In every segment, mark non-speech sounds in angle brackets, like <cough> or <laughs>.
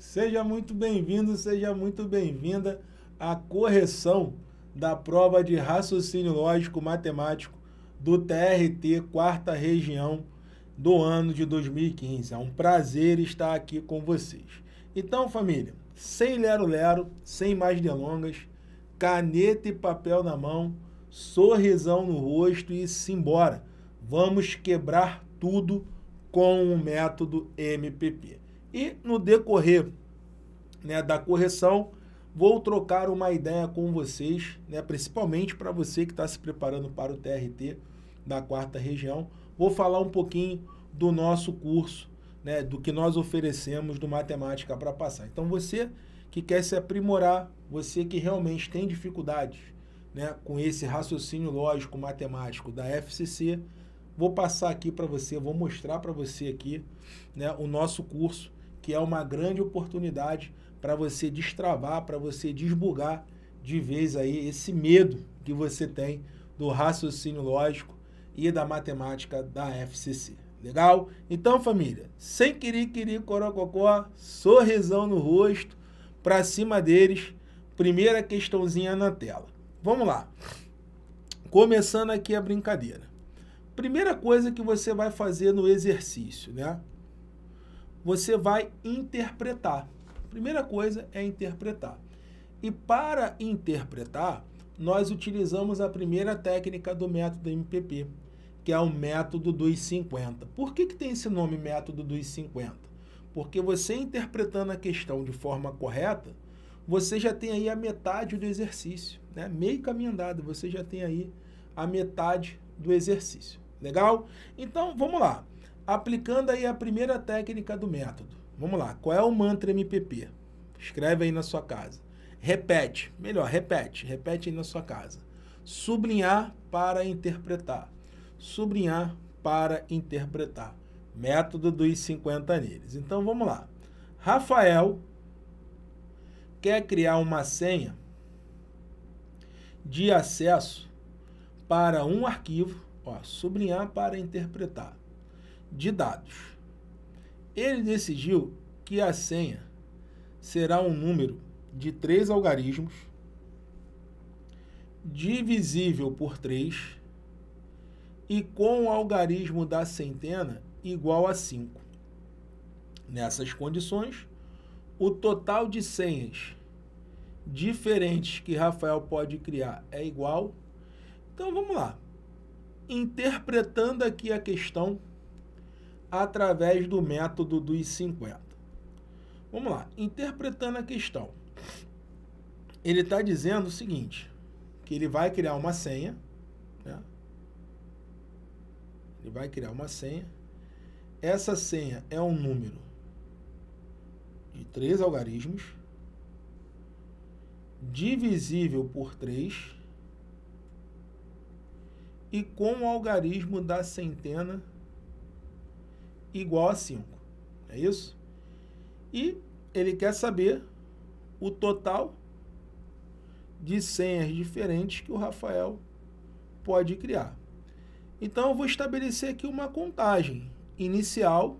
Seja muito bem-vindo, seja muito bem-vinda à correção da prova de raciocínio lógico matemático do TRT, quarta região do ano de 2015. É um prazer estar aqui com vocês. Então, família, sem lero-lero, sem mais delongas, caneta e papel na mão, sorrisão no rosto e simbora. Vamos quebrar tudo com o método MPP. E no decorrer né, da correção, vou trocar uma ideia com vocês, né, principalmente para você que está se preparando para o TRT da quarta região. Vou falar um pouquinho do nosso curso, né, do que nós oferecemos do Matemática para Passar. Então, você que quer se aprimorar, você que realmente tem dificuldades né, com esse raciocínio lógico matemático da FCC, vou passar aqui para você, vou mostrar para você aqui né, o nosso curso que é uma grande oportunidade para você destravar, para você desbugar de vez aí esse medo que você tem do raciocínio lógico e da matemática da FCC. Legal? Então, família, sem querer, querer, corococó, sorrisão no rosto, para cima deles, primeira questãozinha na tela. Vamos lá. Começando aqui a brincadeira. Primeira coisa que você vai fazer no exercício, né? você vai interpretar. Primeira coisa é interpretar. E para interpretar, nós utilizamos a primeira técnica do método MPP, que é o método dos 50. Por que, que tem esse nome método dos 50? Porque você interpretando a questão de forma correta, você já tem aí a metade do exercício, né? meio caminho andado, você já tem aí a metade do exercício. Legal? Então, vamos lá. Aplicando aí a primeira técnica do método. Vamos lá, qual é o mantra MPP? Escreve aí na sua casa. Repete, melhor, repete, repete aí na sua casa. Sublinhar para interpretar. Sublinhar para interpretar. Método dos 50 neles. Então vamos lá. Rafael quer criar uma senha de acesso para um arquivo, ó, sublinhar para interpretar de dados. Ele decidiu que a senha será um número de três algarismos, divisível por 3 e com o algarismo da centena igual a 5. Nessas condições, o total de senhas diferentes que Rafael pode criar é igual. Então vamos lá. Interpretando aqui a questão, através do método dos 50. Vamos lá, interpretando a questão. Ele está dizendo o seguinte, que ele vai criar uma senha, né? ele vai criar uma senha, essa senha é um número de três algarismos, divisível por 3 e com o algarismo da centena igual a 5. É isso? E ele quer saber o total de senhas diferentes que o Rafael pode criar. Então eu vou estabelecer aqui uma contagem inicial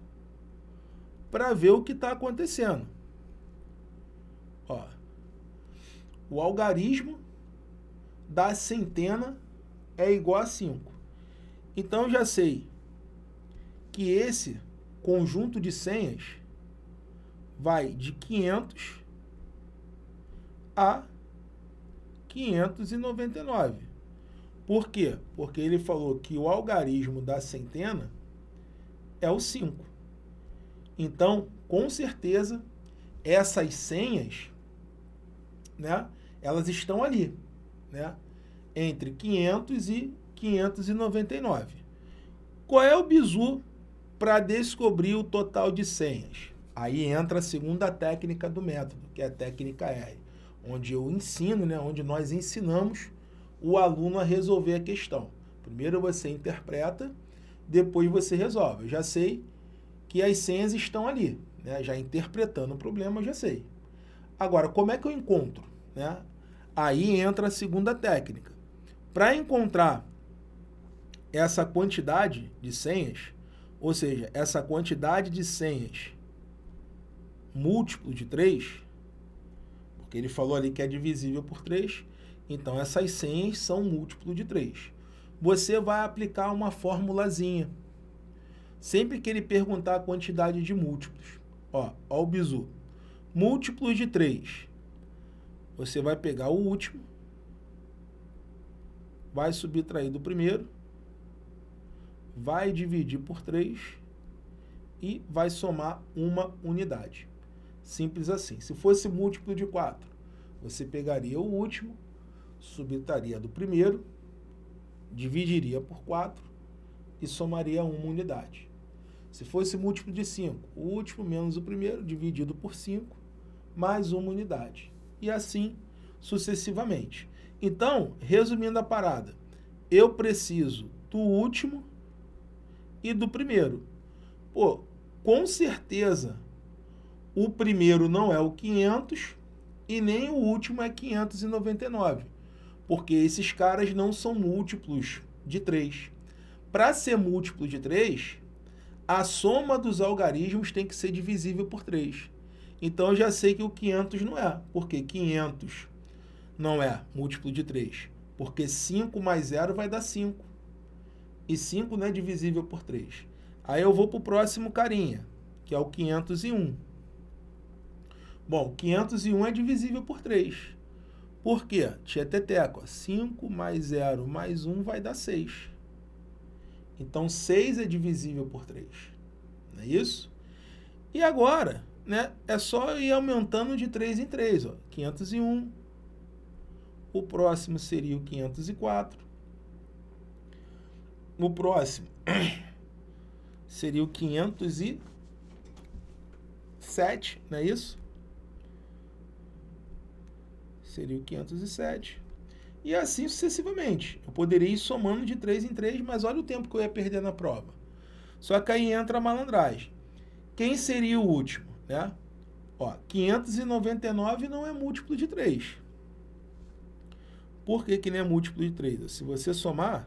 para ver o que está acontecendo. Ó, o algarismo da centena é igual a 5. Então já sei que esse conjunto de senhas vai de 500 a 599. Por quê? Porque ele falou que o algarismo da centena é o 5. Então, com certeza, essas senhas, né, elas estão ali, né, entre 500 e 599. Qual é o bizu para descobrir o total de senhas. Aí entra a segunda técnica do método, que é a técnica R, onde eu ensino, né, onde nós ensinamos o aluno a resolver a questão. Primeiro você interpreta, depois você resolve. Eu já sei que as senhas estão ali, né? já interpretando o problema, eu já sei. Agora, como é que eu encontro? Né? Aí entra a segunda técnica. Para encontrar essa quantidade de senhas, ou seja, essa quantidade de senhas múltiplo de 3, porque ele falou ali que é divisível por 3, então essas senhas são múltiplo de 3. Você vai aplicar uma formulazinha. Sempre que ele perguntar a quantidade de múltiplos, ó, ó o bizu. Múltiplos de 3. Você vai pegar o último, vai subtrair do primeiro vai dividir por 3 e vai somar uma unidade. Simples assim. Se fosse múltiplo de 4, você pegaria o último, subtraria do primeiro, dividiria por 4 e somaria uma unidade. Se fosse múltiplo de 5, o último menos o primeiro, dividido por 5, mais uma unidade. E assim sucessivamente. Então, resumindo a parada, eu preciso do último e do primeiro. Pô, com certeza o primeiro não é o 500 e nem o último é 599, porque esses caras não são múltiplos de 3. Para ser múltiplo de 3, a soma dos algarismos tem que ser divisível por 3. Então eu já sei que o 500 não é, porque 500 não é múltiplo de 3, porque 5 mais 0 vai dar 5 e 5 não é divisível por 3. Aí eu vou para o próximo carinha, que é o 501. Bom, 501 é divisível por 3. Por quê? Tia Teteco, 5 mais 0 mais 1 vai dar 6. Então, 6 é divisível por 3. Não é isso? E agora, né, é só ir aumentando de 3 em 3. Ó. 501. O próximo seria o 504 no próximo <clears throat> seria o 507, não é isso? Seria o 507. E assim sucessivamente. Eu poderia ir somando de 3 em 3, mas olha o tempo que eu ia perder na prova. Só que aí entra a malandragem. Quem seria o último? Né? Ó, 599 não é múltiplo de 3. Por que, que não é múltiplo de 3? Se você somar,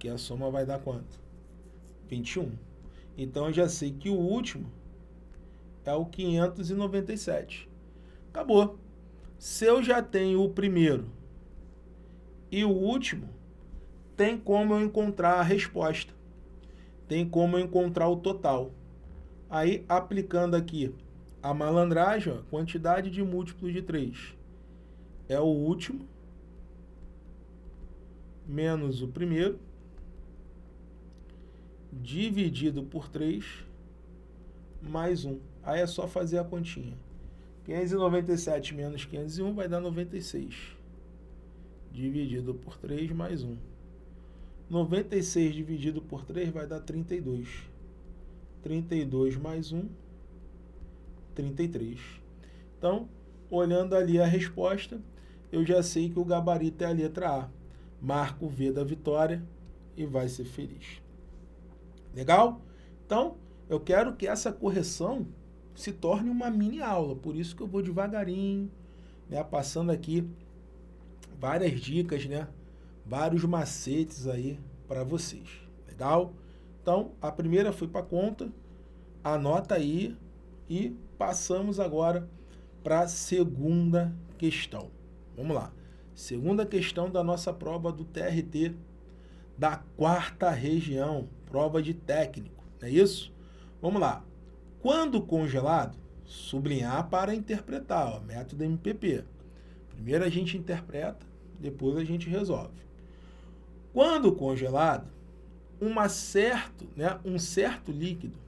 Porque a soma vai dar quanto? 21. Então eu já sei que o último é o 597. Acabou. Se eu já tenho o primeiro e o último, tem como eu encontrar a resposta. Tem como eu encontrar o total. Aí, aplicando aqui a malandragem, quantidade de múltiplos de 3 é o último menos o primeiro dividido por 3 mais 1. Aí é só fazer a continha. 597 menos 501 vai dar 96. Dividido por 3 mais 1. 96 dividido por 3 vai dar 32. 32 mais 1, 33. Então, olhando ali a resposta, eu já sei que o gabarito é a letra A. Marco o V da vitória e vai ser feliz. Legal? Então, eu quero que essa correção se torne uma mini aula, por isso que eu vou devagarinho, né, passando aqui várias dicas, né, vários macetes aí para vocês. Legal? Então, a primeira foi para conta, anota aí e passamos agora para a segunda questão. Vamos lá. Segunda questão da nossa prova do TRT da quarta região prova de técnico, não é isso? Vamos lá. Quando congelado, sublinhar para interpretar, ó, método MPP. Primeiro a gente interpreta, depois a gente resolve. Quando congelado, uma certo, né, um certo líquido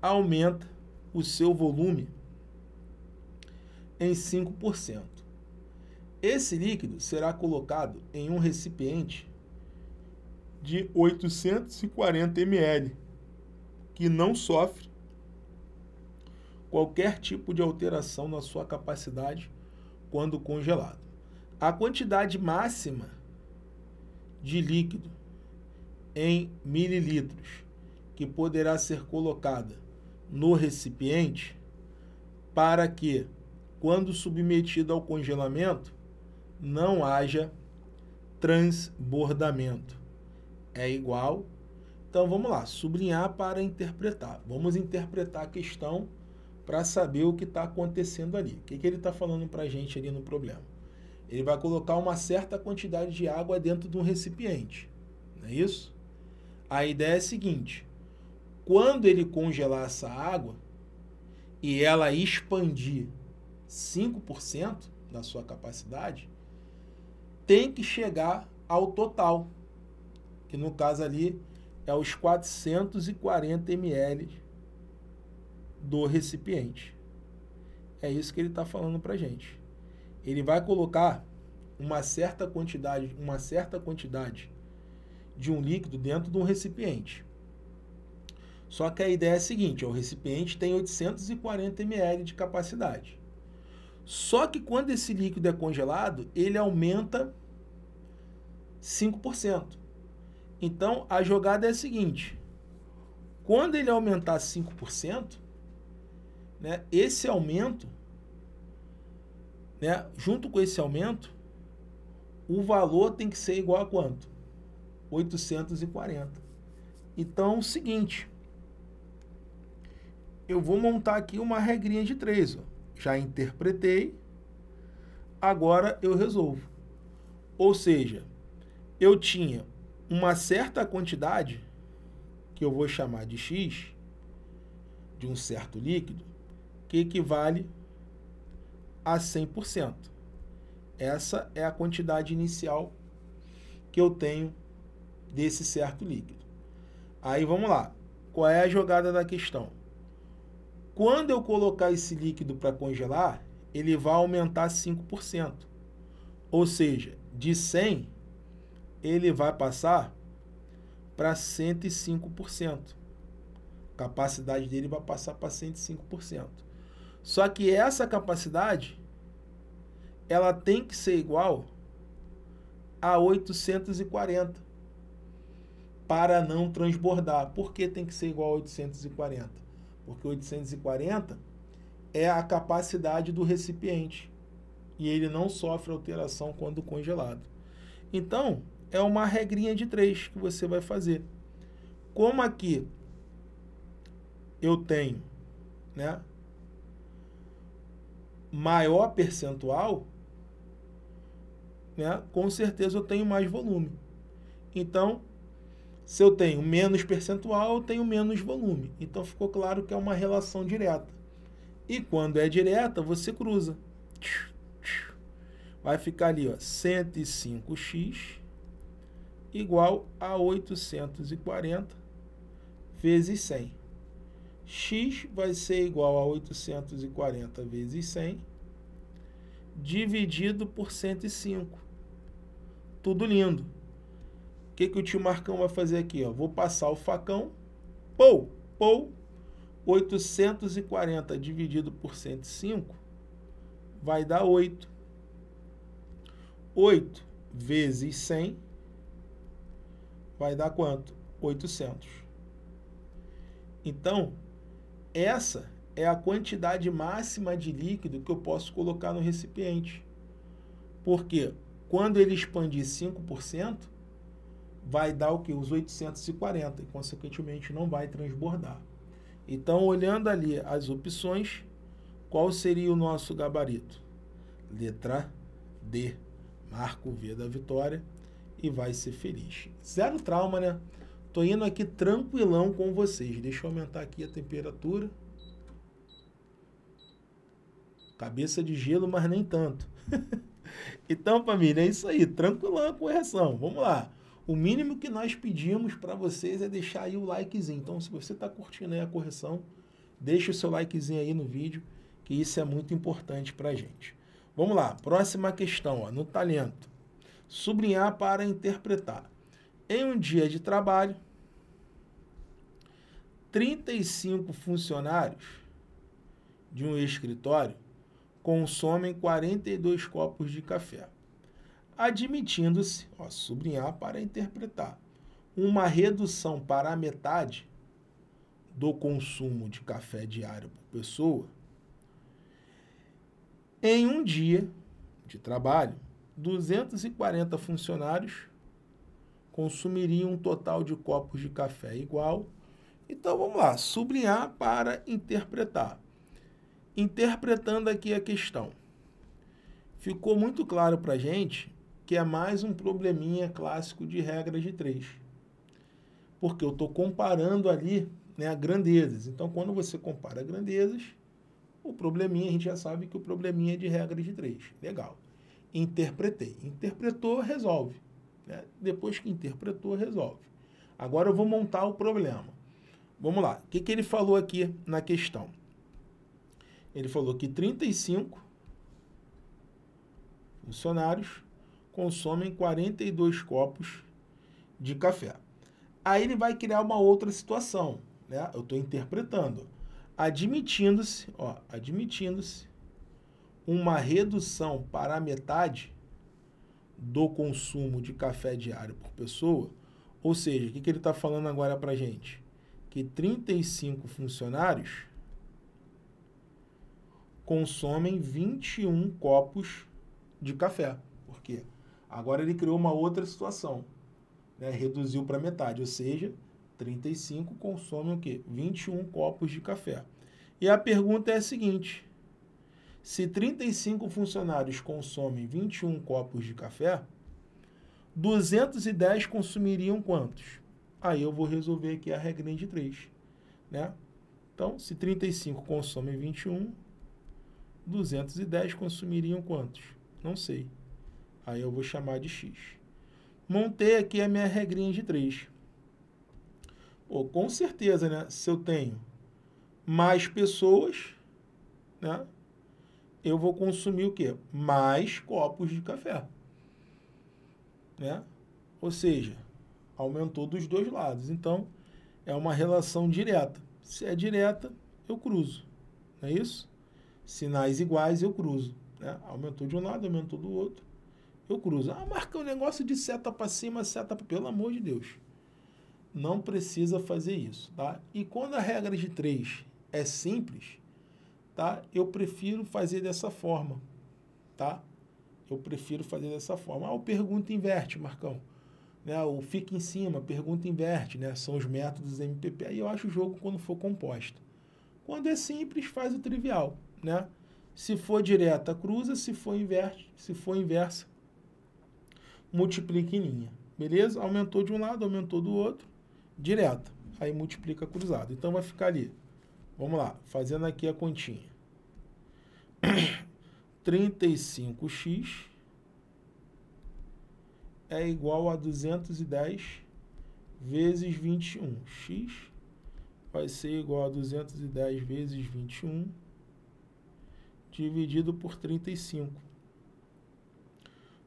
aumenta o seu volume em 5%. Esse líquido será colocado em um recipiente de 840 ml, que não sofre qualquer tipo de alteração na sua capacidade quando congelado. A quantidade máxima de líquido em mililitros que poderá ser colocada no recipiente para que, quando submetido ao congelamento, não haja transbordamento é igual. Então vamos lá, sublinhar para interpretar. Vamos interpretar a questão para saber o que está acontecendo ali. O que, que ele está falando para a gente ali no problema? Ele vai colocar uma certa quantidade de água dentro de um recipiente, não é isso? A ideia é a seguinte: quando ele congelar essa água e ela expandir 5% da sua capacidade, tem que chegar ao total que no caso ali é os 440 ml do recipiente. É isso que ele está falando para gente. Ele vai colocar uma certa quantidade, uma certa quantidade de um líquido dentro de um recipiente. Só que a ideia é a seguinte: o recipiente tem 840 ml de capacidade. Só que quando esse líquido é congelado, ele aumenta 5%. Então a jogada é a seguinte: quando ele aumentar 5%, né, esse aumento, né, junto com esse aumento, o valor tem que ser igual a quanto? 840. Então, é o seguinte, eu vou montar aqui uma regrinha de 3. Já interpretei, agora eu resolvo. Ou seja, eu tinha uma certa quantidade, que eu vou chamar de X, de um certo líquido, que equivale a 100%. Essa é a quantidade inicial que eu tenho desse certo líquido. Aí vamos lá. Qual é a jogada da questão? Quando eu colocar esse líquido para congelar, ele vai aumentar 5%. Ou seja, de 100 ele vai passar para 105%. capacidade dele vai passar para 105%. Só que essa capacidade ela tem que ser igual a 840 para não transbordar. Por que tem que ser igual a 840? Porque 840 é a capacidade do recipiente e ele não sofre alteração quando congelado. Então, é uma regrinha de três que você vai fazer. Como aqui eu tenho né, maior percentual, né, com certeza eu tenho mais volume. Então, se eu tenho menos percentual, eu tenho menos volume. Então ficou claro que é uma relação direta. E quando é direta, você cruza. Vai ficar ali, ó, 105x igual a 840 vezes 100. x vai ser igual a 840 vezes 100, dividido por 105. Tudo lindo. O que, que o tio Marcão vai fazer aqui? Ó? Vou passar o facão, pou, pou, 840 dividido por 105 vai dar 8. 8 vezes 100 vai dar quanto? 800. Então, essa é a quantidade máxima de líquido que eu posso colocar no recipiente. Porque quando ele expandir 5%, vai dar o que? Os 840 e, consequentemente, não vai transbordar. Então, olhando ali as opções, qual seria o nosso gabarito? Letra D, marco V da vitória, e vai ser feliz. Zero trauma, né? Tô indo aqui tranquilão com vocês. Deixa eu aumentar aqui a temperatura. Cabeça de gelo, mas nem tanto. <laughs> então, família, é isso aí. Tranquilão a correção. Vamos lá. O mínimo que nós pedimos para vocês é deixar aí o likezinho. Então, se você está curtindo aí a correção, deixa o seu likezinho aí no vídeo, que isso é muito importante para gente. Vamos lá, próxima questão, ó, no talento sublinhar para interpretar. Em um dia de trabalho, 35 funcionários de um escritório consomem 42 copos de café, admitindo-se, sublinhar para interpretar, uma redução para a metade do consumo de café diário por pessoa em um dia de trabalho 240 funcionários consumiriam um total de copos de café igual. Então vamos lá, sublinhar para interpretar. Interpretando aqui a questão. Ficou muito claro para a gente que é mais um probleminha clássico de regra de três. Porque eu estou comparando ali né, grandezas. Então, quando você compara grandezas, o probleminha, a gente já sabe que o probleminha é de regra de três. Legal interpretei. Interpretou, resolve. Né? Depois que interpretou, resolve. Agora eu vou montar o problema. Vamos lá. O que, que ele falou aqui na questão? Ele falou que 35 funcionários consomem 42 copos de café. Aí ele vai criar uma outra situação, né? Eu estou interpretando. Admitindo-se, ó, admitindo-se uma redução para a metade do consumo de café diário por pessoa. Ou seja, o que, que ele está falando agora para a gente? Que 35 funcionários consomem 21 copos de café. Por quê? Agora ele criou uma outra situação. Né? Reduziu para metade, ou seja, 35 consomem o quê? 21 copos de café. E a pergunta é a seguinte: se 35 funcionários consomem 21 copos de café, 210 consumiriam quantos? Aí eu vou resolver aqui a regrinha de 3, né? Então, se 35 consomem 21, 210 consumiriam quantos? Não sei. Aí eu vou chamar de x. Montei aqui a minha regrinha de 3. Pô, com certeza, né? Se eu tenho mais pessoas, né? eu vou consumir o quê? Mais copos de café. Né? Ou seja, aumentou dos dois lados. Então, é uma relação direta. Se é direta, eu cruzo. Não é isso? Sinais iguais, eu cruzo. Né? Aumentou de um lado, aumentou do outro. Eu cruzo. Ah, marca um negócio de seta para cima, seta para... Pelo amor de Deus. Não precisa fazer isso, tá? E quando a regra de três é simples, tá? Eu prefiro fazer dessa forma, tá? Eu prefiro fazer dessa forma. Ah, o pergunta inverte, Marcão. Né? O fica em cima, pergunta inverte, né? São os métodos MPP. Aí eu acho o jogo quando for composto. Quando é simples, faz o trivial, né? Se for direta, cruza. Se for, inverte, se for inversa, multiplica em linha. Beleza? Aumentou de um lado, aumentou do outro. Direta. Aí multiplica cruzado. Então vai ficar ali Vamos lá, fazendo aqui a continha. 35x <coughs> é igual a 210 vezes 21. x vai ser igual a 210 vezes 21 dividido por 35.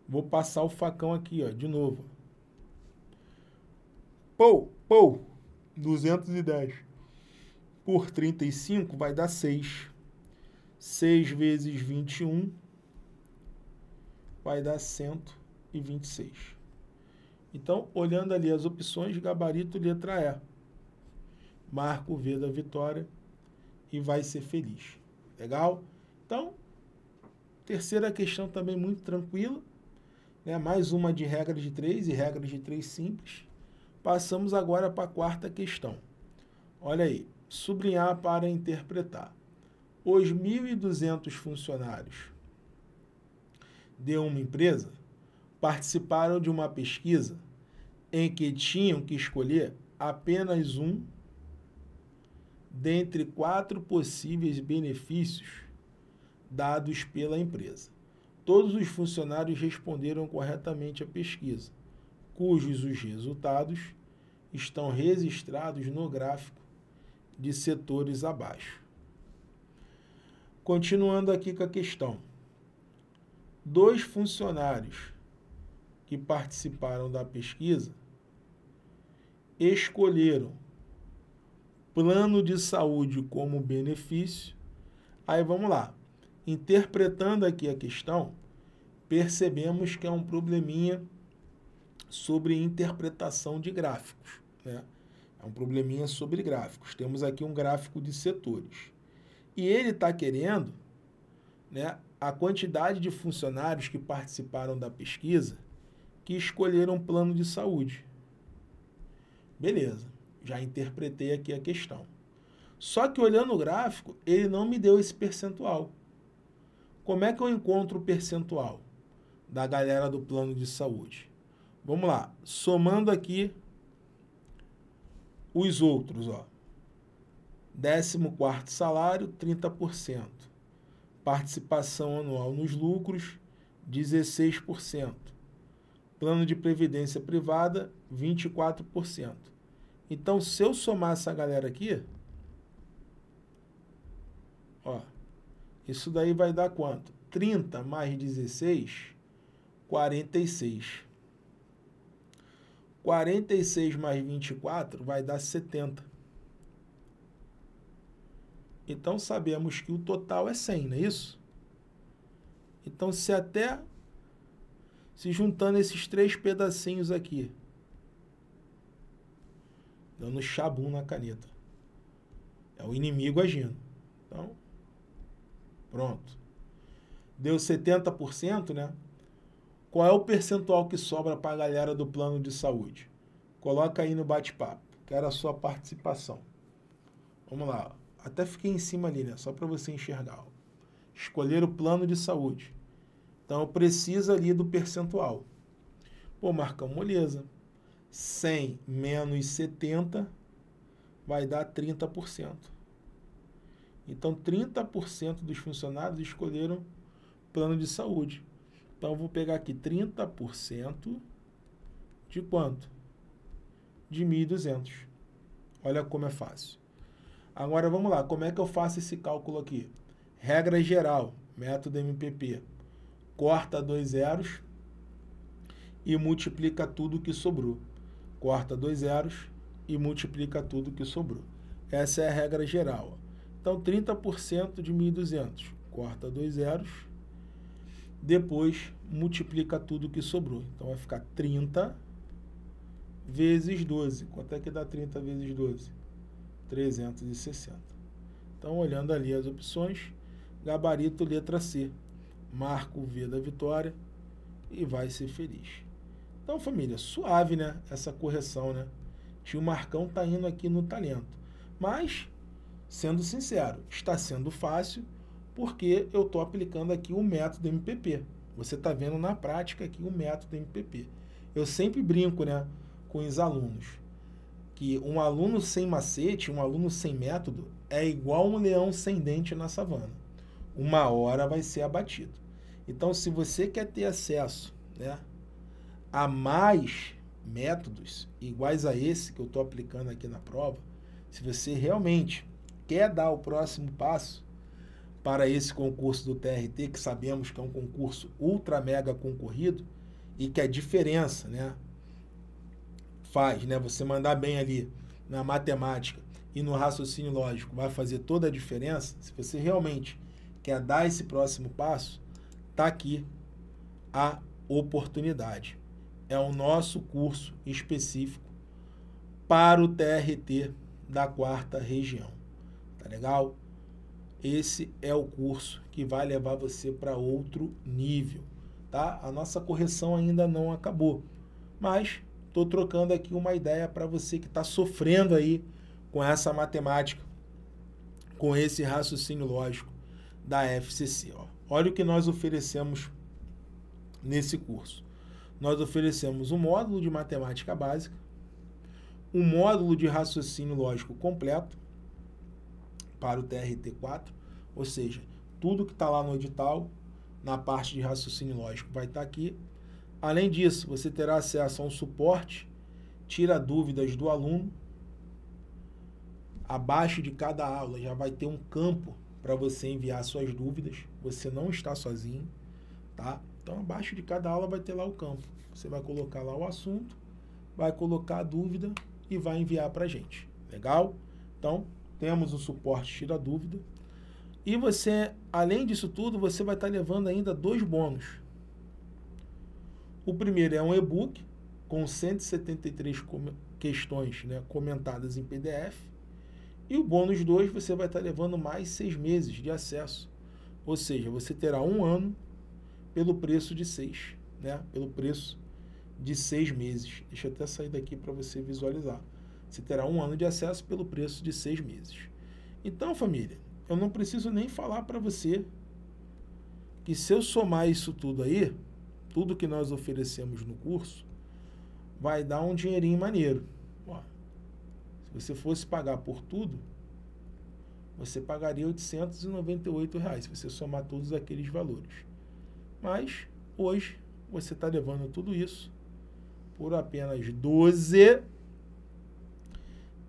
Vou passar o facão aqui, ó, de novo. Pou, pou, 210 por 35 vai dar 6. 6 vezes 21 vai dar 126. Então, olhando ali as opções, gabarito letra E. Marco V da vitória e vai ser feliz. Legal? Então, terceira questão também muito tranquila. Né? Mais uma de regra de três e regra de três simples. Passamos agora para a quarta questão. Olha aí sublinhar para interpretar. Os 1.200 funcionários de uma empresa participaram de uma pesquisa em que tinham que escolher apenas um dentre quatro possíveis benefícios dados pela empresa. Todos os funcionários responderam corretamente à pesquisa, cujos os resultados estão registrados no gráfico de setores abaixo. Continuando aqui com a questão. Dois funcionários que participaram da pesquisa escolheram plano de saúde como benefício. Aí vamos lá. Interpretando aqui a questão, percebemos que é um probleminha sobre interpretação de gráficos. Né? É um probleminha sobre gráficos. Temos aqui um gráfico de setores. E ele está querendo né, a quantidade de funcionários que participaram da pesquisa que escolheram um plano de saúde. Beleza, já interpretei aqui a questão. Só que olhando o gráfico, ele não me deu esse percentual. Como é que eu encontro o percentual da galera do plano de saúde? Vamos lá, somando aqui os outros, ó. 14 salário, 30%. Participação anual nos lucros, 16%. Plano de previdência privada, 24%. Então, se eu somar essa galera aqui, ó, isso daí vai dar quanto? 30 mais 16, 46. 46 mais 24 vai dar 70. Então, sabemos que o total é 100, não é isso? Então, se até se juntando esses três pedacinhos aqui, dando chabum na caneta, é o inimigo agindo. Então, pronto. Deu 70%, né? Qual é o percentual que sobra para a galera do plano de saúde? Coloca aí no bate-papo. Quero a sua participação. Vamos lá. Até fiquei em cima ali, né? Só para você enxergar. Escolher o plano de saúde. Então, precisa ali do percentual. Pô, Marcão, moleza. 100 menos 70 vai dar 30%. Então, 30% dos funcionários escolheram plano de saúde. Então, vou pegar aqui 30% de quanto? De 1.200. Olha como é fácil. Agora, vamos lá. Como é que eu faço esse cálculo aqui? Regra geral, método MPP. Corta dois zeros e multiplica tudo que sobrou. Corta dois zeros e multiplica tudo que sobrou. Essa é a regra geral. Então, 30% de 1.200. Corta dois zeros depois multiplica tudo que sobrou. Então vai ficar 30 vezes 12. Quanto é que dá 30 vezes 12? 360. Então, olhando ali as opções, gabarito letra C. Marco o V da vitória e vai ser feliz. Então, família, suave, né? Essa correção, né? Tio Marcão tá indo aqui no talento. Mas, sendo sincero, está sendo fácil porque eu estou aplicando aqui o método MPP. Você está vendo na prática aqui o método MPP. Eu sempre brinco né, com os alunos que um aluno sem macete, um aluno sem método, é igual um leão sem dente na savana. Uma hora vai ser abatido. Então, se você quer ter acesso né, a mais métodos iguais a esse que eu estou aplicando aqui na prova, se você realmente quer dar o próximo passo, para esse concurso do TRT, que sabemos que é um concurso ultra mega concorrido e que a diferença, né, faz, né, você mandar bem ali na matemática e no raciocínio lógico vai fazer toda a diferença. Se você realmente quer dar esse próximo passo, tá aqui a oportunidade. É o nosso curso específico para o TRT da quarta região. Tá legal? esse é o curso que vai levar você para outro nível, tá? A nossa correção ainda não acabou, mas estou trocando aqui uma ideia para você que está sofrendo aí com essa matemática, com esse raciocínio lógico da FCC. Ó. Olha o que nós oferecemos nesse curso. Nós oferecemos um módulo de matemática básica, um módulo de raciocínio lógico completo, para o TRT4, ou seja, tudo que está lá no edital, na parte de raciocínio lógico, vai estar tá aqui. Além disso, você terá acesso a um suporte, tira dúvidas do aluno. Abaixo de cada aula já vai ter um campo para você enviar suas dúvidas. Você não está sozinho, tá? Então, abaixo de cada aula vai ter lá o campo. Você vai colocar lá o assunto, vai colocar a dúvida e vai enviar para a gente. Legal? Então, temos o suporte Tira Dúvida. E você, além disso tudo, você vai estar levando ainda dois bônus. O primeiro é um e-book com 173 questões né, comentadas em PDF. E o bônus 2 você vai estar levando mais seis meses de acesso. Ou seja, você terá um ano pelo preço de seis, né? Pelo preço de seis meses. Deixa eu até sair daqui para você visualizar. Você terá um ano de acesso pelo preço de seis meses. Então, família, eu não preciso nem falar para você que se eu somar isso tudo aí, tudo que nós oferecemos no curso, vai dar um dinheirinho maneiro. Ó, se você fosse pagar por tudo, você pagaria R$ 898. Reais, se você somar todos aqueles valores. Mas hoje você está levando tudo isso por apenas 12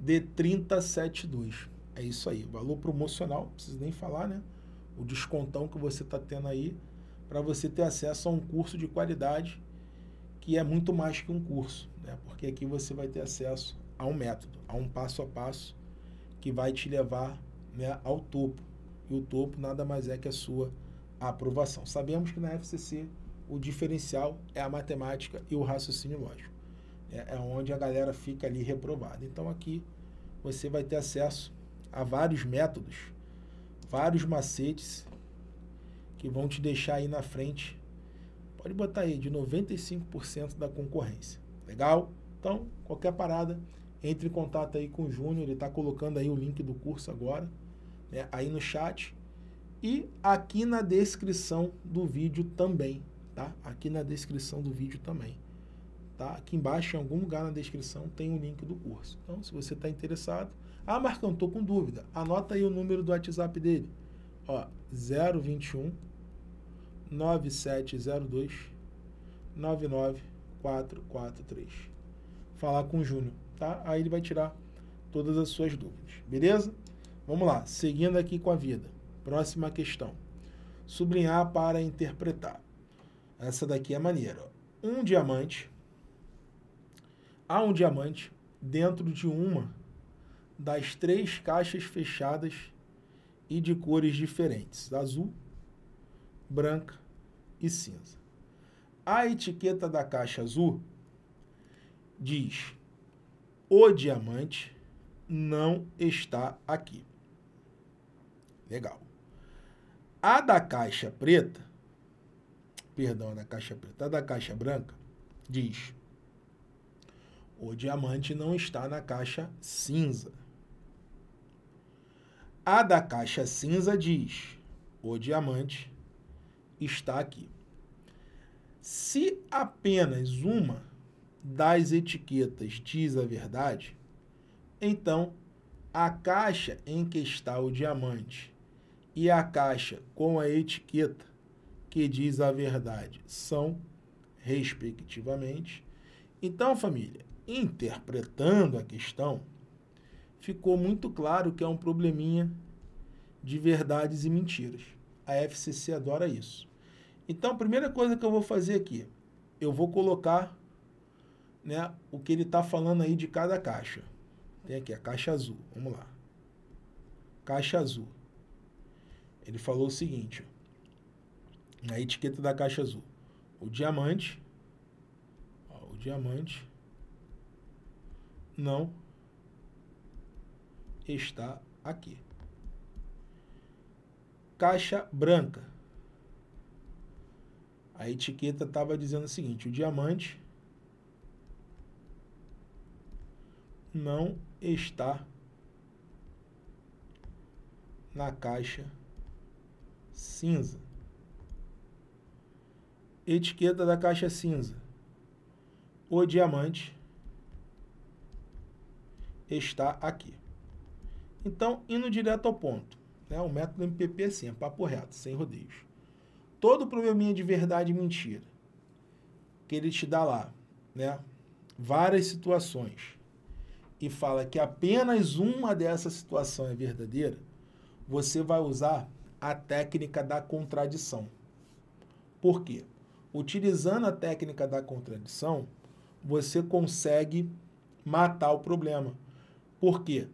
D3072. É isso aí. Valor promocional, não preciso nem falar, né? O descontão que você está tendo aí para você ter acesso a um curso de qualidade que é muito mais que um curso, né? Porque aqui você vai ter acesso a um método, a um passo a passo que vai te levar né, ao topo. E o topo nada mais é que a sua aprovação. Sabemos que na FCC o diferencial é a matemática e o raciocínio lógico é, é onde a galera fica ali reprovada. Então aqui você vai ter acesso a vários métodos, vários macetes que vão te deixar aí na frente. Pode botar aí de 95% da concorrência. Legal? Então, qualquer parada, entre em contato aí com o Júnior, ele está colocando aí o link do curso agora, né, aí no chat. E aqui na descrição do vídeo também, tá? Aqui na descrição do vídeo também. Tá? Aqui embaixo, em algum lugar na descrição, tem o link do curso. Então, se você está interessado... Ah, Marcão, estou com dúvida. Anota aí o número do WhatsApp dele. Ó, 021 9702 99443. Falar com o Júnior, tá? Aí ele vai tirar todas as suas dúvidas, beleza? Vamos lá, seguindo aqui com a vida. Próxima questão. Sublinhar para interpretar. Essa daqui é maneira. Um diamante há um diamante dentro de uma das três caixas fechadas e de cores diferentes: azul, branca e cinza. A etiqueta da caixa azul diz: o diamante não está aqui. Legal. A da caixa preta, perdão, a da caixa preta, a da caixa branca diz: o diamante não está na caixa cinza. A da caixa cinza diz: o diamante está aqui. Se apenas uma das etiquetas diz a verdade, então a caixa em que está o diamante e a caixa com a etiqueta que diz a verdade são, respectivamente. Então, família, interpretando a questão, ficou muito claro que é um probleminha de verdades e mentiras. A FCC adora isso. Então, a primeira coisa que eu vou fazer aqui, eu vou colocar né, o que ele está falando aí de cada caixa. Tem aqui a caixa azul, vamos lá. Caixa azul. Ele falou o seguinte, na etiqueta da caixa azul, o diamante, ó, o diamante não está aqui. Caixa branca. A etiqueta estava dizendo o seguinte: o diamante não está na caixa cinza. Etiqueta da caixa cinza. O diamante está aqui. Então, indo direto ao ponto. Né? O método MPP é assim, é papo reto, sem rodeios. Todo probleminha de verdade e mentira, que ele te dá lá, né? várias situações, e fala que apenas uma dessa situação é verdadeira, você vai usar a técnica da contradição. Por quê? Utilizando a técnica da contradição, você consegue matar o problema porque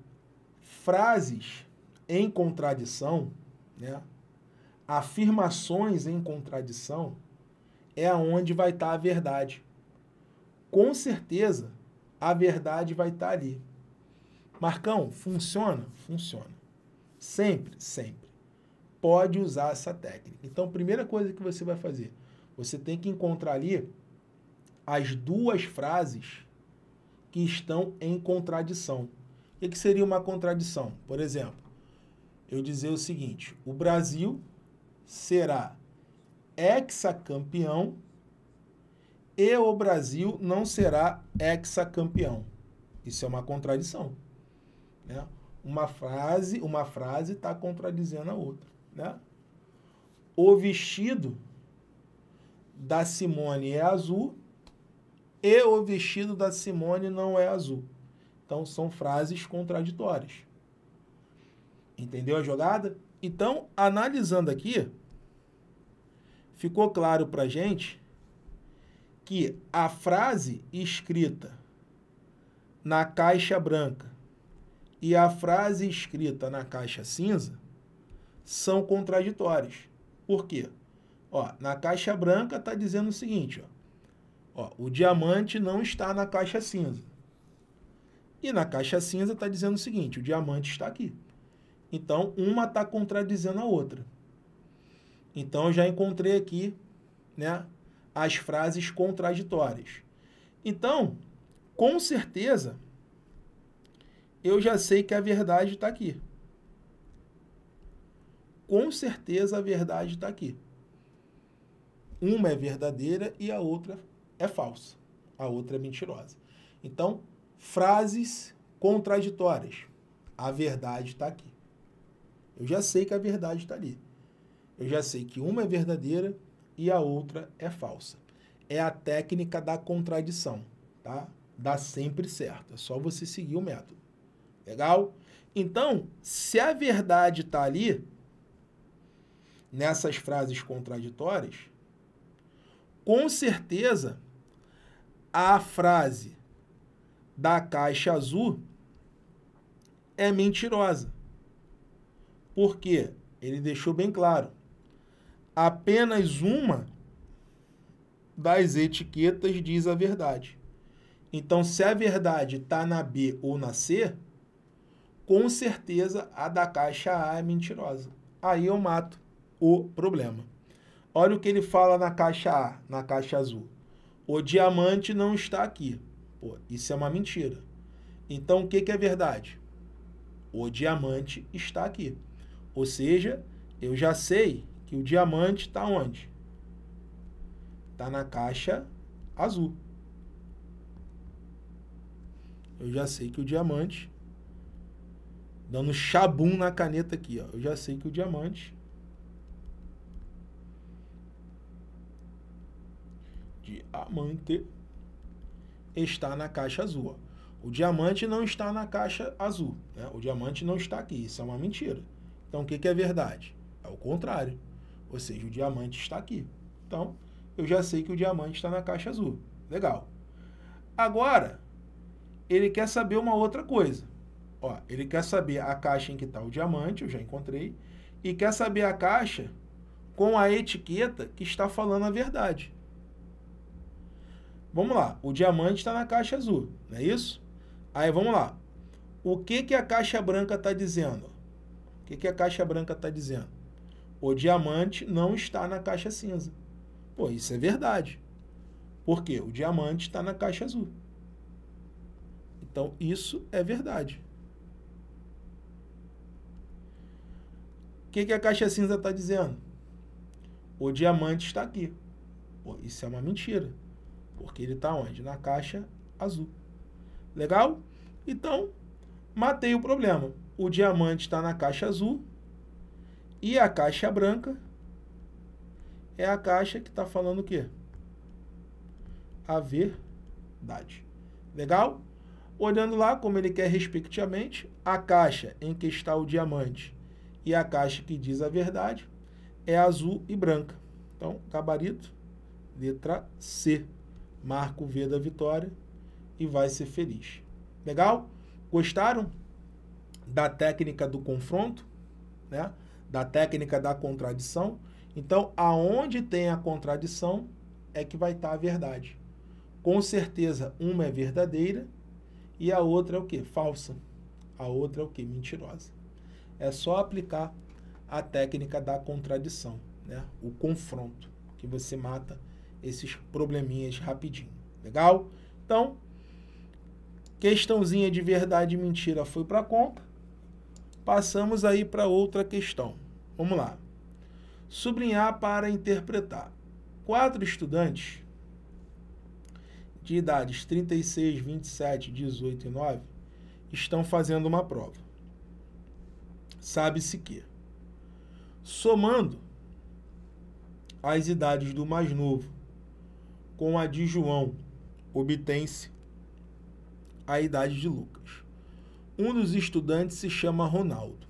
frases em contradição, né? afirmações em contradição, é aonde vai estar tá a verdade. Com certeza, a verdade vai estar tá ali. Marcão, funciona? Funciona. Sempre, sempre. Pode usar essa técnica. Então, primeira coisa que você vai fazer, você tem que encontrar ali as duas frases que estão em contradição. O que seria uma contradição? Por exemplo, eu dizer o seguinte: o Brasil será hexacampeão e o Brasil não será hexacampeão. Isso é uma contradição. Né? Uma frase uma frase está contradizendo a outra. Né? O vestido da Simone é azul e o vestido da Simone não é azul. Então são frases contraditórias. Entendeu a jogada? Então, analisando aqui, ficou claro para gente que a frase escrita na caixa branca e a frase escrita na caixa cinza são contraditórias. Por quê? Ó, na caixa branca está dizendo o seguinte, ó, ó, o diamante não está na caixa cinza. E na caixa cinza está dizendo o seguinte: o diamante está aqui. Então, uma está contradizendo a outra. Então, eu já encontrei aqui né, as frases contraditórias. Então, com certeza, eu já sei que a verdade está aqui. Com certeza, a verdade está aqui. Uma é verdadeira e a outra é falsa. A outra é mentirosa. Então, frases contraditórias. A verdade está aqui. Eu já sei que a verdade está ali. Eu já sei que uma é verdadeira e a outra é falsa. É a técnica da contradição, tá? Dá sempre certo. É só você seguir o método. Legal? Então, se a verdade está ali, nessas frases contraditórias, com certeza a frase da Caixa Azul é mentirosa. Por quê? Ele deixou bem claro. Apenas uma das etiquetas diz a verdade. Então, se a verdade está na B ou na C, com certeza a da caixa A é mentirosa. Aí eu mato o problema. Olha o que ele fala na caixa A, na caixa azul. O diamante não está aqui. Pô, isso é uma mentira. Então, o que, que é verdade? O diamante está aqui. Ou seja, eu já sei que o diamante está onde? Está na caixa azul. Eu já sei que o diamante, dando chabum na caneta aqui, ó, eu já sei que o diamante diamante está na caixa azul. Ó. O diamante não está na caixa azul. Né? O diamante não está aqui. Isso é uma mentira. Então, o que, que é verdade? É o contrário. Ou seja, o diamante está aqui. Então, eu já sei que o diamante está na caixa azul. Legal. Agora, ele quer saber uma outra coisa. Ó, ele quer saber a caixa em que está o diamante, eu já encontrei, e quer saber a caixa com a etiqueta que está falando a verdade. Vamos lá, o diamante está na caixa azul, não é isso? Aí vamos lá. O que, que a caixa branca está dizendo? O que, que a caixa branca está dizendo? O diamante não está na caixa cinza. Pô, isso é verdade. Por quê? O diamante está na caixa azul. Então, isso é verdade. O que, que a caixa cinza está dizendo? O diamante está aqui. Pô, isso é uma mentira. Porque ele está onde? Na caixa azul. Legal? Então, matei o problema. O diamante está na caixa azul e a caixa branca é a caixa que está falando o quê? A verdade. Legal? Olhando lá como ele quer respectivamente, a caixa em que está o diamante e a caixa que diz a verdade é azul e branca. Então, gabarito, letra C marca o V da vitória e vai ser feliz. Legal? Gostaram da técnica do confronto, né? Da técnica da contradição? Então, aonde tem a contradição é que vai estar tá a verdade. Com certeza, uma é verdadeira e a outra é o que? Falsa. A outra é o que? Mentirosa. É só aplicar a técnica da contradição, né? O confronto que você mata esses probleminhas rapidinho. Legal? Então, questãozinha de verdade e mentira foi para conta. Passamos aí para outra questão. Vamos lá. Sublinhar para interpretar. Quatro estudantes de idades 36, 27, 18 e 9 estão fazendo uma prova. Sabe-se que, somando as idades do mais novo com a de João, obtém-se a idade de Lucas. Um dos estudantes se chama Ronaldo.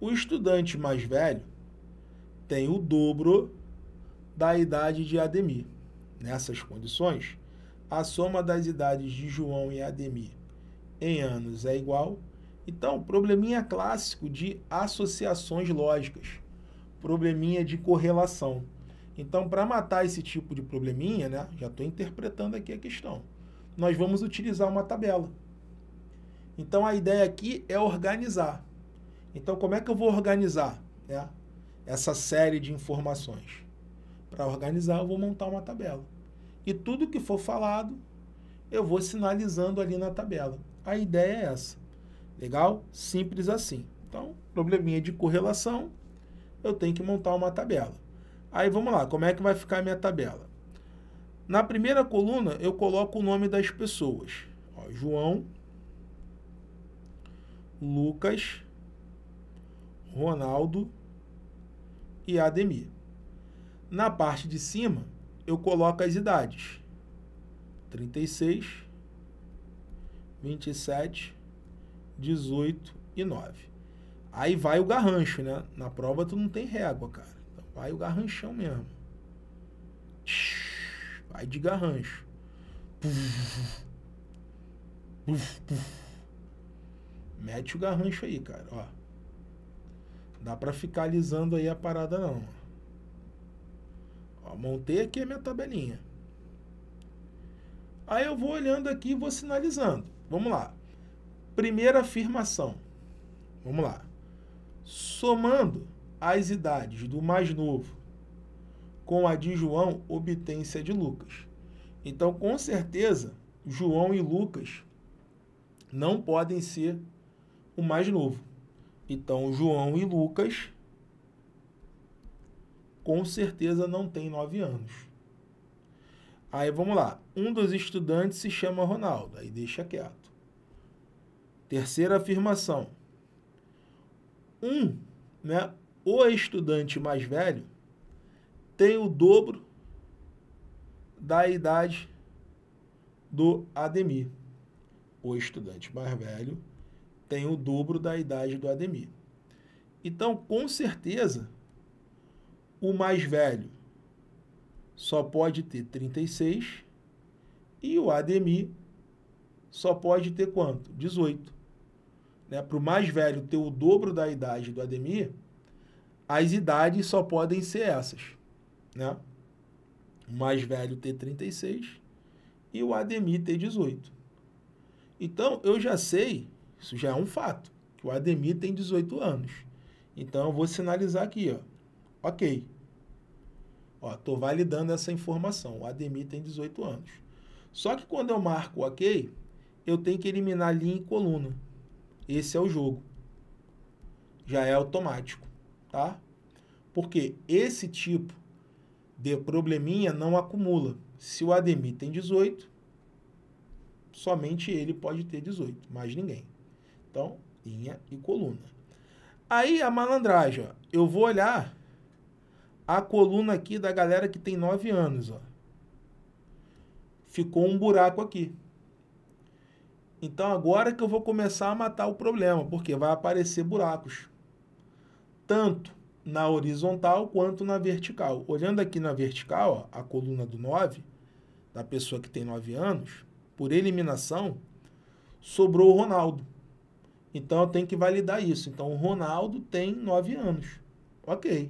O estudante mais velho tem o dobro da idade de Ademir. Nessas condições, a soma das idades de João e Ademir em anos é igual. Então, probleminha clássico de associações lógicas, probleminha de correlação. Então, para matar esse tipo de probleminha, né, já estou interpretando aqui a questão, nós vamos utilizar uma tabela. Então, a ideia aqui é organizar. Então, como é que eu vou organizar né, essa série de informações? Para organizar, eu vou montar uma tabela. E tudo que for falado, eu vou sinalizando ali na tabela. A ideia é essa. Legal? Simples assim. Então, probleminha de correlação, eu tenho que montar uma tabela. Aí vamos lá, como é que vai ficar a minha tabela? Na primeira coluna eu coloco o nome das pessoas. Ó, João, Lucas, Ronaldo e Ademir. Na parte de cima eu coloco as idades. 36, 27, 18 e 9. Aí vai o garrancho, né? Na prova tu não tem régua, cara. Vai o garranchão mesmo. Vai de garrancho. Mete o garrancho aí, cara, ó. Dá pra ficar alisando aí a parada não. Ó, montei aqui a minha tabelinha. Aí eu vou olhando aqui e vou sinalizando. Vamos lá. Primeira afirmação. Vamos lá. Somando as idades do mais novo com a de João obtém-se a de Lucas. Então, com certeza, João e Lucas não podem ser o mais novo. Então, João e Lucas com certeza não tem nove anos. Aí vamos lá. Um dos estudantes se chama Ronaldo. Aí deixa quieto. Terceira afirmação. Um, né? o estudante mais velho tem o dobro da idade do Ademir. O estudante mais velho tem o dobro da idade do Ademir. Então, com certeza, o mais velho só pode ter 36 e o Ademir só pode ter quanto? 18. Né? Para o mais velho ter o dobro da idade do Ademir, as idades só podem ser essas, né? O mais velho ter 36 e o Ademir ter 18. Então, eu já sei, isso já é um fato, que o Ademir tem 18 anos. Então, eu vou sinalizar aqui, ó. Ok. Ó, tô validando essa informação. O Ademir tem 18 anos. Só que quando eu marco ok, eu tenho que eliminar linha e coluna. Esse é o jogo. Já é automático tá? Porque esse tipo de probleminha não acumula. Se o Ademir tem 18, somente ele pode ter 18, mais ninguém. Então, linha e coluna. Aí a malandragem, ó. Eu vou olhar a coluna aqui da galera que tem 9 anos, ó. Ficou um buraco aqui. Então agora que eu vou começar a matar o problema, porque vai aparecer buracos tanto na horizontal quanto na vertical. Olhando aqui na vertical, ó, a coluna do 9, da pessoa que tem 9 anos, por eliminação, sobrou o Ronaldo. Então eu tenho que validar isso. Então o Ronaldo tem 9 anos. Ok.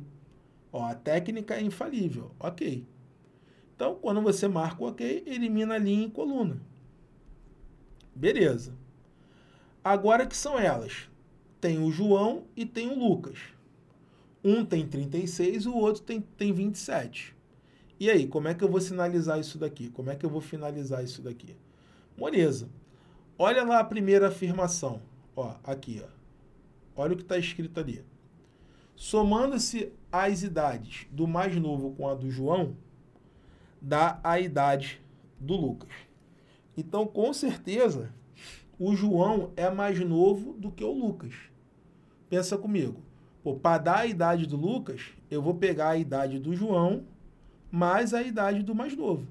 Ó, a técnica é infalível. Ok. Então quando você marca o ok, elimina a linha e coluna. Beleza. Agora que são elas? Tem o João e tem o Lucas. Um tem 36, o outro tem, tem 27. E aí, como é que eu vou sinalizar isso daqui? Como é que eu vou finalizar isso daqui? Moleza. Olha lá a primeira afirmação. Ó, aqui, ó. Olha o que está escrito ali. Somando-se as idades do mais novo com a do João, dá a idade do Lucas. Então, com certeza, o João é mais novo do que o Lucas. Pensa comigo. Pô, para dar a idade do Lucas, eu vou pegar a idade do João mais a idade do mais novo.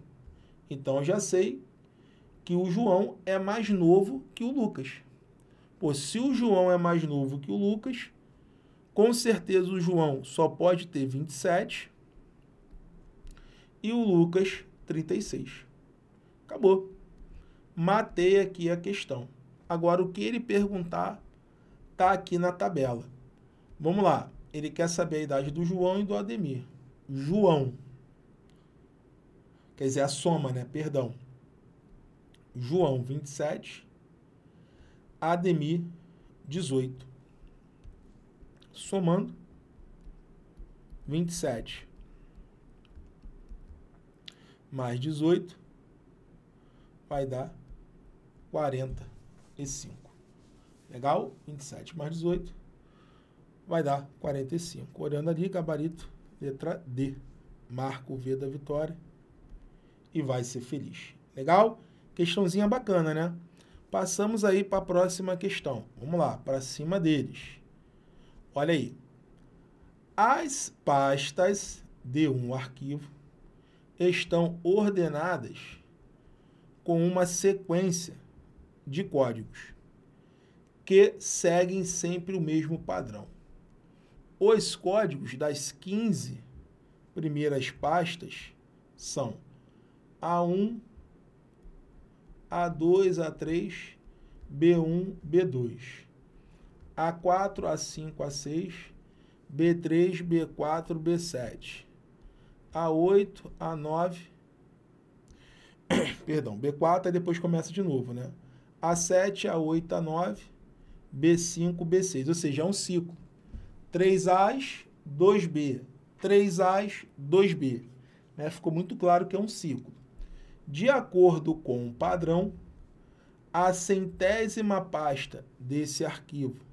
Então eu já sei que o João é mais novo que o Lucas. Pô, se o João é mais novo que o Lucas, com certeza o João só pode ter 27 e o Lucas 36. Acabou. Matei aqui a questão. Agora o que ele perguntar tá aqui na tabela. Vamos lá. Ele quer saber a idade do João e do Ademir. João. Quer dizer, a soma, né? Perdão. João, 27. Ademir, 18. Somando, 27. Mais 18 vai dar 45. Legal? 27 mais 18 vai dar 45. Olhando ali, gabarito, letra D. Marco o V da vitória e vai ser feliz. Legal? Questãozinha bacana, né? Passamos aí para a próxima questão. Vamos lá, para cima deles. Olha aí. As pastas de um arquivo estão ordenadas com uma sequência de códigos que seguem sempre o mesmo padrão. Os códigos das 15 primeiras pastas são A1, A2, A3, B1, B2, A4, A5, A6, B3, B4, B7, A8, A9, perdão, B4 e depois começa de novo, né? A7, A8, A9, B5, B6, ou seja, é um ciclo. 3As, 2B. 3As, 2B. Né? Ficou muito claro que é um ciclo. De acordo com o padrão, a centésima pasta desse arquivo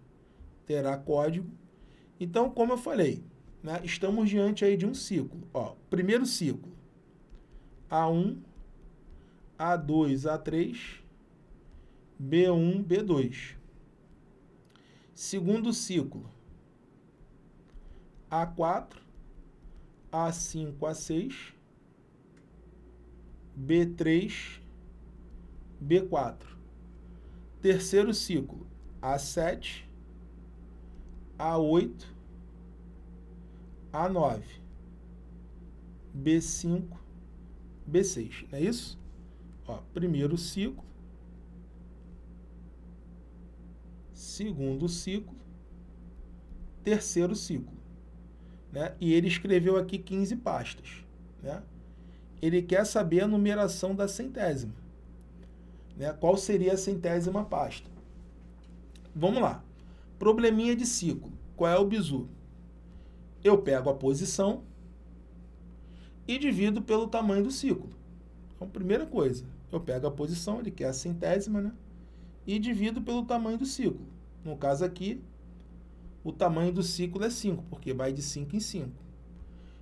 terá código. Então, como eu falei, né? estamos diante aí de um ciclo. Ó, primeiro ciclo, A1, A2, A3, B1, B2. Segundo ciclo, a4, A5, A6, B3, B4. Terceiro ciclo, A7, A8, A9, B5, B6. Não é isso? Ó, primeiro ciclo, segundo ciclo, terceiro ciclo. Né? E ele escreveu aqui 15 pastas. Né? Ele quer saber a numeração da centésima. Né? Qual seria a centésima pasta? Vamos lá. Probleminha de ciclo. Qual é o bizu? Eu pego a posição e divido pelo tamanho do ciclo. Então, primeira coisa, eu pego a posição, ele quer a centésima, né? E divido pelo tamanho do ciclo. No caso aqui, o tamanho do ciclo é 5, porque vai de 5 em 5.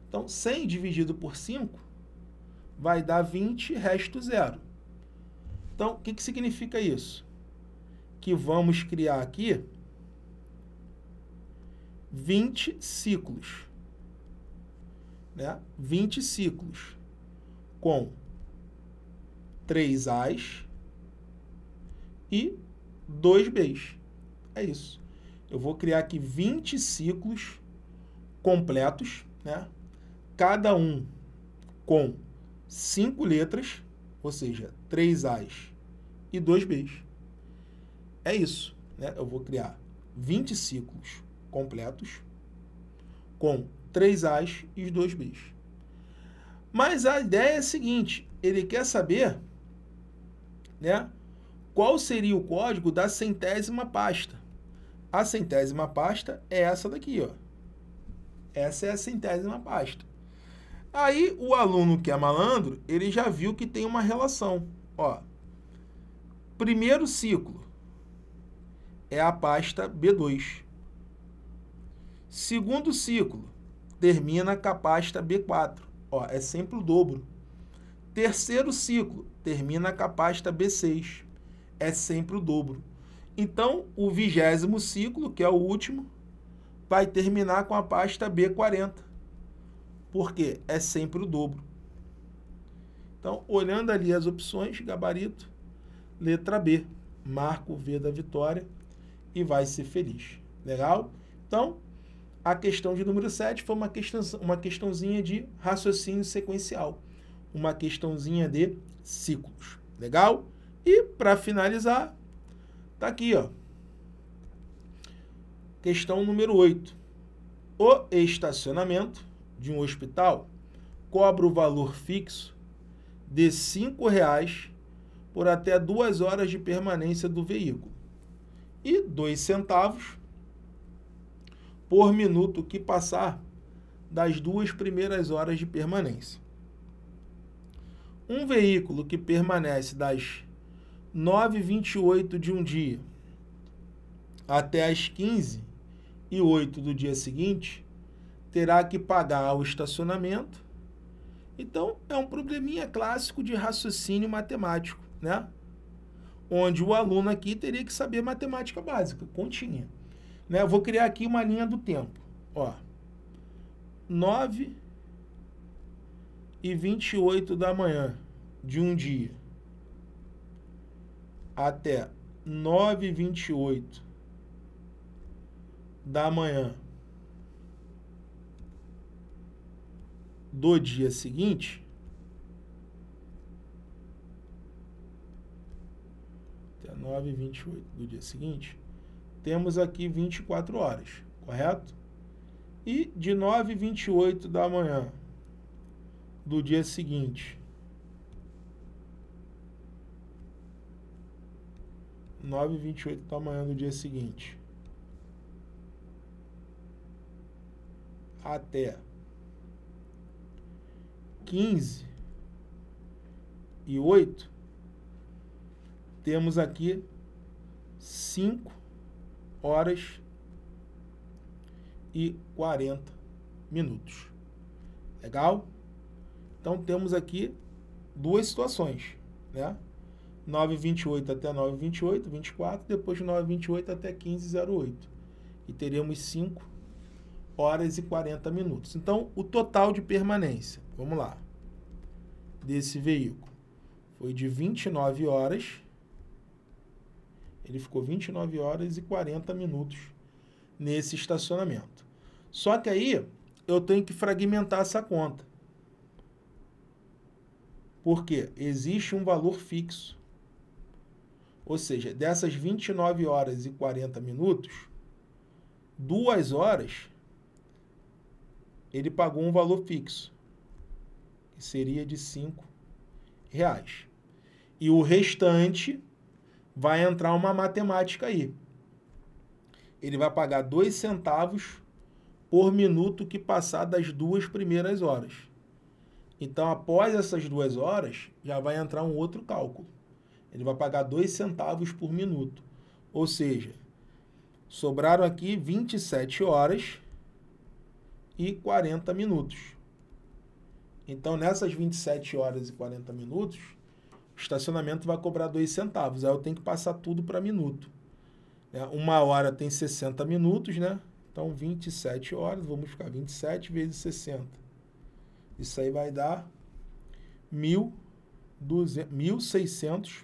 Então, 100 dividido por 5 vai dar 20, resto zero. Então, o que, que significa isso? Que vamos criar aqui 20 ciclos. Né? 20 ciclos com 3 A's e 2 B's. É isso eu vou criar aqui 20 ciclos completos, né? Cada um com cinco letras, ou seja, três A's e dois B's. É isso, né? Eu vou criar 20 ciclos completos com três A's e dois B's. Mas a ideia é a seguinte, ele quer saber, né, qual seria o código da centésima pasta. A centésima pasta é essa daqui, ó. Essa é a centésima pasta. Aí o aluno que é malandro, ele já viu que tem uma relação, ó. Primeiro ciclo é a pasta B2. Segundo ciclo termina com a pasta B4, ó, é sempre o dobro. Terceiro ciclo termina com a pasta B6, é sempre o dobro. Então, o vigésimo ciclo, que é o último, vai terminar com a pasta B40. Porque é sempre o dobro. Então, olhando ali as opções, gabarito, letra B. Marca o V da vitória e vai ser feliz. Legal? Então, a questão de número 7 foi uma, questão, uma questãozinha de raciocínio sequencial. Uma questãozinha de ciclos. Legal? E, para finalizar, Tá aqui, ó. Questão número 8. O estacionamento de um hospital cobra o valor fixo de R$ 5,00 por até duas horas de permanência do veículo e dois centavos por minuto que passar das duas primeiras horas de permanência. Um veículo que permanece das 9 e 28 de um dia até as 15 e 8 do dia seguinte, terá que pagar o estacionamento. Então, é um probleminha clássico de raciocínio matemático, né? Onde o aluno aqui teria que saber matemática básica, continha. Né? Eu vou criar aqui uma linha do tempo. Ó, 9 e 28 da manhã de um dia até 9h28 da manhã do dia seguinte, até 9h28 do dia seguinte, temos aqui 24 horas, correto? E de 9h28 da manhã do dia seguinte 9 e 28 da manhã do dia seguinte. Até 15 e 8, temos aqui 5 horas e 40 minutos. Legal? Então temos aqui duas situações, né? 9,28 até 9,28, 24, depois de 9,28 até 15,08. E teremos 5 horas e 40 minutos. Então, o total de permanência, vamos lá, desse veículo foi de 29 horas. Ele ficou 29 horas e 40 minutos nesse estacionamento. Só que aí eu tenho que fragmentar essa conta. Porque existe um valor fixo ou seja, dessas 29 horas e 40 minutos, duas horas ele pagou um valor fixo, que seria de R$ reais. E o restante vai entrar uma matemática aí. Ele vai pagar dois centavos por minuto que passar das duas primeiras horas. Então, após essas duas horas, já vai entrar um outro cálculo ele vai pagar 2 centavos por minuto. Ou seja, sobraram aqui 27 horas e 40 minutos. Então, nessas 27 horas e 40 minutos, o estacionamento vai cobrar 2 centavos. Aí eu tenho que passar tudo para minuto. É, uma hora tem 60 minutos, né? Então, 27 horas, vamos ficar 27 vezes 60. Isso aí vai dar 1.600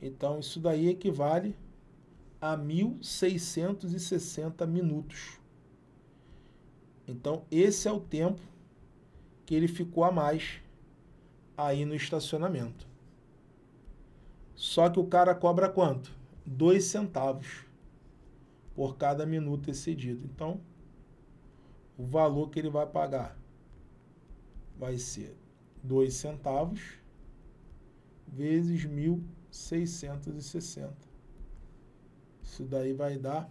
Então, isso daí equivale a 1.660 minutos. Então, esse é o tempo que ele ficou a mais aí no estacionamento. Só que o cara cobra quanto? Dois centavos por cada minuto excedido. Então, o valor que ele vai pagar vai ser 2 centavos vezes 1.660. 660. Isso daí vai dar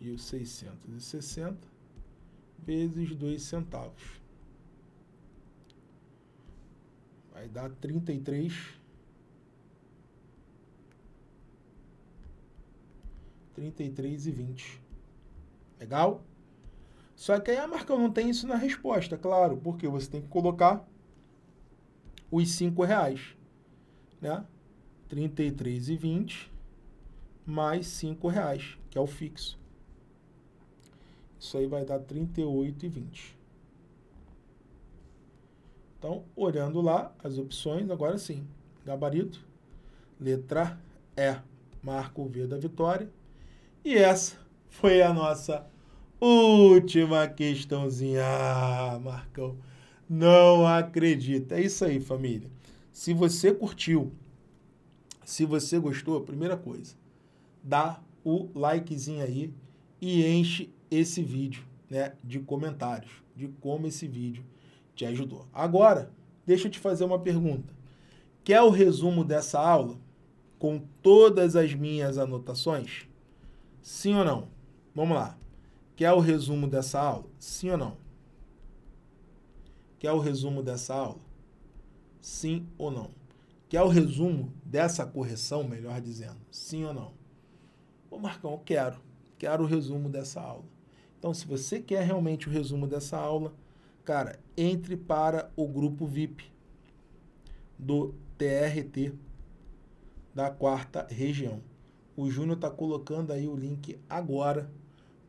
1.660 vezes 2 centavos. Vai dar 33 33,20. Legal? Só que aí a marca não tem isso na resposta, claro, porque você tem que colocar os 5 reais né? 33,20 mais R$ reais, que é o fixo. Isso aí vai dar 38,20. Então, olhando lá as opções, agora sim. Gabarito, letra E, Marco o V da vitória. E essa foi a nossa última questãozinha. Marcão, não acredita. É isso aí, família. Se você curtiu, se você gostou, primeira coisa, dá o likezinho aí e enche esse vídeo né, de comentários, de como esse vídeo te ajudou. Agora, deixa eu te fazer uma pergunta. Quer o resumo dessa aula com todas as minhas anotações? Sim ou não? Vamos lá. Quer o resumo dessa aula? Sim ou não? Quer o resumo dessa aula? sim ou não. Que é o resumo dessa correção, melhor dizendo, sim ou não. Ô Marcão, eu quero, quero o resumo dessa aula. Então, se você quer realmente o resumo dessa aula, cara, entre para o grupo VIP do TRT da quarta região. O Júnior está colocando aí o link agora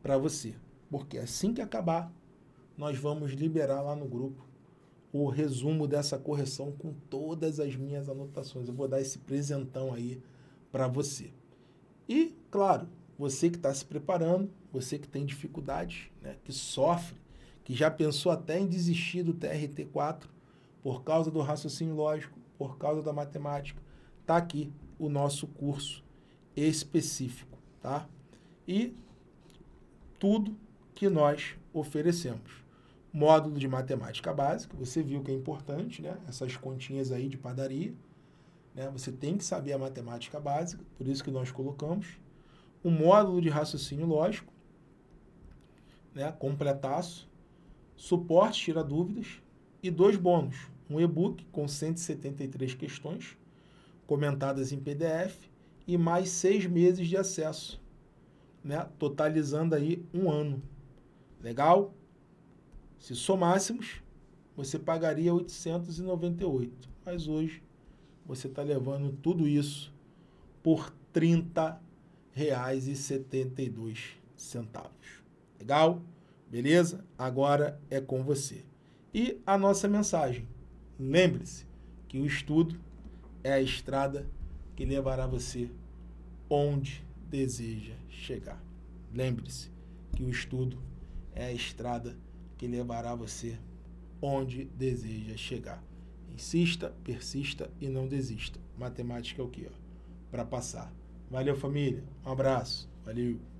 para você, porque assim que acabar, nós vamos liberar lá no grupo o resumo dessa correção com todas as minhas anotações. Eu vou dar esse presentão aí para você. E, claro, você que está se preparando, você que tem dificuldades, né, que sofre, que já pensou até em desistir do TRT4 por causa do raciocínio lógico, por causa da matemática, tá aqui o nosso curso específico, tá? E tudo que nós oferecemos módulo de matemática básica, você viu que é importante, né? Essas continhas aí de padaria, né? Você tem que saber a matemática básica, por isso que nós colocamos um módulo de raciocínio lógico, né? Completaço, suporte tira dúvidas e dois bônus, um e-book com 173 questões comentadas em PDF e mais seis meses de acesso, né? Totalizando aí um ano. Legal? Se somássemos, você pagaria 898. Mas hoje você está levando tudo isso por R$ 30,72. Legal? Beleza? Agora é com você. E a nossa mensagem. Lembre-se que o estudo é a estrada que levará você onde deseja chegar. Lembre-se que o estudo é a estrada que que levará você onde deseja chegar. Insista, persista e não desista. Matemática é o que? Para passar. Valeu, família. Um abraço. Valeu.